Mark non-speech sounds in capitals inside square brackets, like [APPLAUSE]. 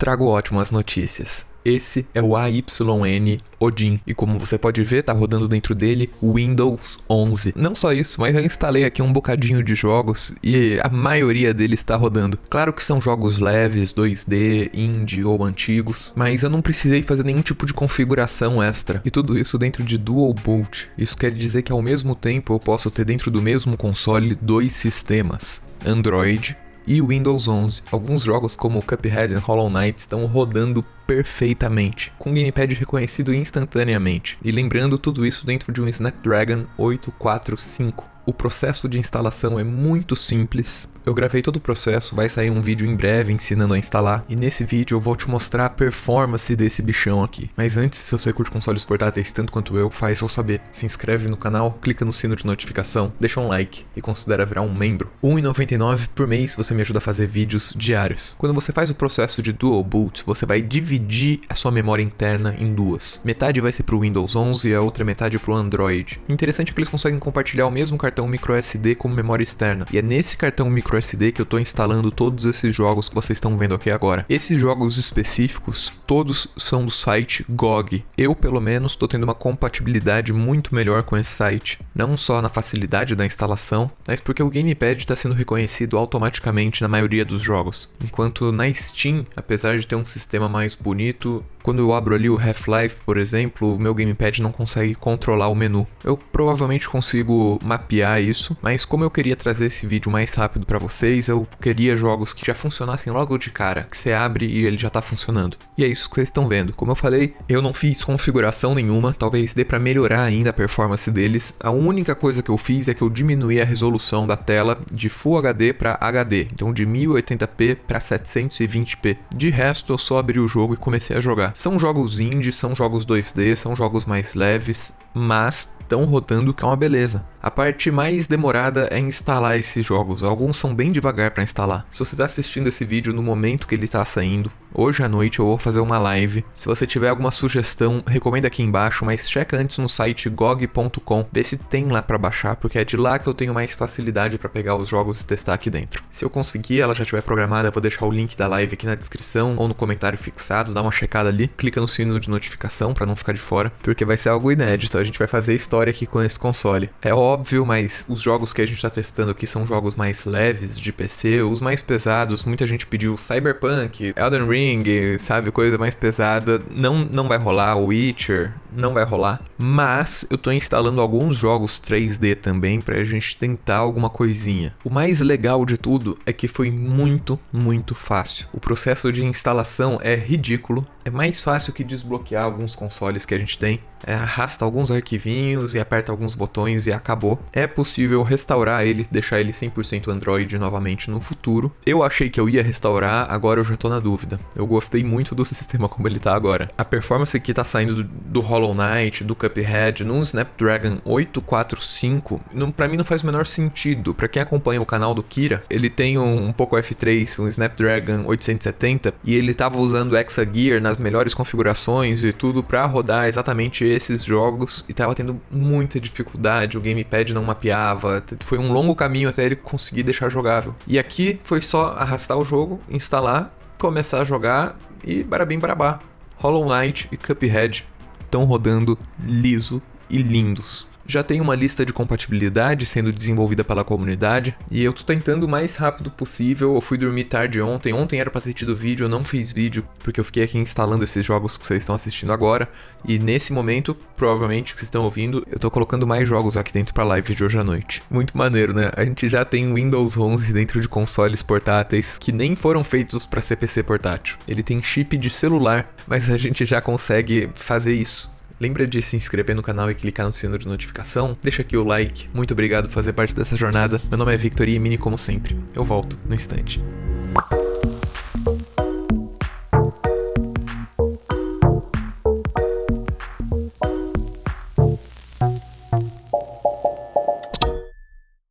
trago ótimas notícias. Esse é o AYN Odin, e como você pode ver, tá rodando dentro dele Windows 11. Não só isso, mas eu instalei aqui um bocadinho de jogos e a maioria deles está rodando. Claro que são jogos leves, 2D, indie ou antigos, mas eu não precisei fazer nenhum tipo de configuração extra. E tudo isso dentro de Dual Boot. Isso quer dizer que ao mesmo tempo eu posso ter dentro do mesmo console dois sistemas, Android e Windows 11. Alguns jogos como Cuphead e Hollow Knight estão rodando perfeitamente, com o gamepad reconhecido instantaneamente. E lembrando tudo isso dentro de um Snapdragon 845 o processo de instalação é muito simples. Eu gravei todo o processo, vai sair um vídeo em breve ensinando a instalar, e nesse vídeo eu vou te mostrar a performance desse bichão aqui. Mas antes, se você curte consoles portáteis tanto quanto eu, faz eu saber. Se inscreve no canal, clica no sino de notificação, deixa um like e considera virar um membro. R$1,99 por mês você me ajuda a fazer vídeos diários. Quando você faz o processo de dual boot, você vai dividir a sua memória interna em duas. Metade vai ser para o Windows 11 e a outra metade para o Android. Interessante que eles conseguem compartilhar o mesmo cartão cartão micro SD como memória externa. E é nesse cartão micro SD que eu estou instalando todos esses jogos que vocês estão vendo aqui agora. Esses jogos específicos, todos são do site GOG. Eu, pelo menos, estou tendo uma compatibilidade muito melhor com esse site. Não só na facilidade da instalação, mas porque o Gamepad está sendo reconhecido automaticamente na maioria dos jogos. Enquanto na Steam, apesar de ter um sistema mais bonito, quando eu abro ali o Half-Life, por exemplo, o meu Gamepad não consegue controlar o menu. Eu provavelmente consigo mapear avaliar isso, mas como eu queria trazer esse vídeo mais rápido para vocês, eu queria jogos que já funcionassem logo de cara, que você abre e ele já tá funcionando. E é isso que vocês estão vendo. Como eu falei, eu não fiz configuração nenhuma, talvez dê para melhorar ainda a performance deles. A única coisa que eu fiz é que eu diminuí a resolução da tela de Full HD para HD, então de 1080p para 720p. De resto, eu só abri o jogo e comecei a jogar. São jogos indie, são jogos 2D, são jogos mais leves, mas estão rodando, que é uma beleza. A parte mais demorada é instalar esses jogos, alguns são bem devagar para instalar. Se você está assistindo esse vídeo no momento que ele está saindo, hoje à noite eu vou fazer uma live. Se você tiver alguma sugestão, recomenda aqui embaixo, mas checa antes no site gog.com, vê se tem lá para baixar, porque é de lá que eu tenho mais facilidade para pegar os jogos e testar aqui dentro. Se eu conseguir, ela já estiver programada, eu vou deixar o link da live aqui na descrição ou no comentário fixado, dá uma checada ali, clica no sino de notificação para não ficar de fora, porque vai ser algo inédito, a gente vai fazer história história aqui com esse console. É óbvio, mas os jogos que a gente está testando aqui são jogos mais leves de PC, os mais pesados, muita gente pediu Cyberpunk, Elden Ring, sabe, coisa mais pesada, não, não vai rolar, Witcher, não vai rolar. Mas eu estou instalando alguns jogos 3D também para a gente tentar alguma coisinha. O mais legal de tudo é que foi muito, muito fácil. O processo de instalação é ridículo, é mais fácil que desbloquear alguns consoles que a gente tem. É, arrasta alguns arquivinhos e aperta alguns botões e acabou. É possível restaurar ele, deixar ele 100% Android novamente no futuro. Eu achei que eu ia restaurar, agora eu já tô na dúvida. Eu gostei muito do [LAUGHS] sistema como ele tá agora. A performance que tá saindo do, do Hollow Knight, do Cuphead, num Snapdragon 845, não, pra mim não faz o menor sentido. Pra quem acompanha o canal do Kira, ele tem um, um pouco F3, um Snapdragon 870, e ele tava usando Hexa Gear nas melhores configurações e tudo para rodar exatamente esses jogos e tava tendo muita dificuldade, o gamepad não mapeava, foi um longo caminho até ele conseguir deixar jogável. E aqui foi só arrastar o jogo, instalar, começar a jogar e barabim barabá. Hollow Knight e Cuphead estão rodando liso e lindos. Já tem uma lista de compatibilidade sendo desenvolvida pela comunidade e eu tô tentando o mais rápido possível. Eu fui dormir tarde ontem, ontem era pra ter tido vídeo, eu não fiz vídeo porque eu fiquei aqui instalando esses jogos que vocês estão assistindo agora e nesse momento, provavelmente, que vocês estão ouvindo, eu tô colocando mais jogos aqui dentro pra live de hoje à noite. Muito maneiro, né? A gente já tem Windows 11 dentro de consoles portáteis que nem foram feitos para CPC portátil. Ele tem chip de celular, mas a gente já consegue fazer isso. Lembra de se inscrever no canal e clicar no sino de notificação? Deixa aqui o like. Muito obrigado por fazer parte dessa jornada. Meu nome é Victor e Mini como sempre. Eu volto no instante.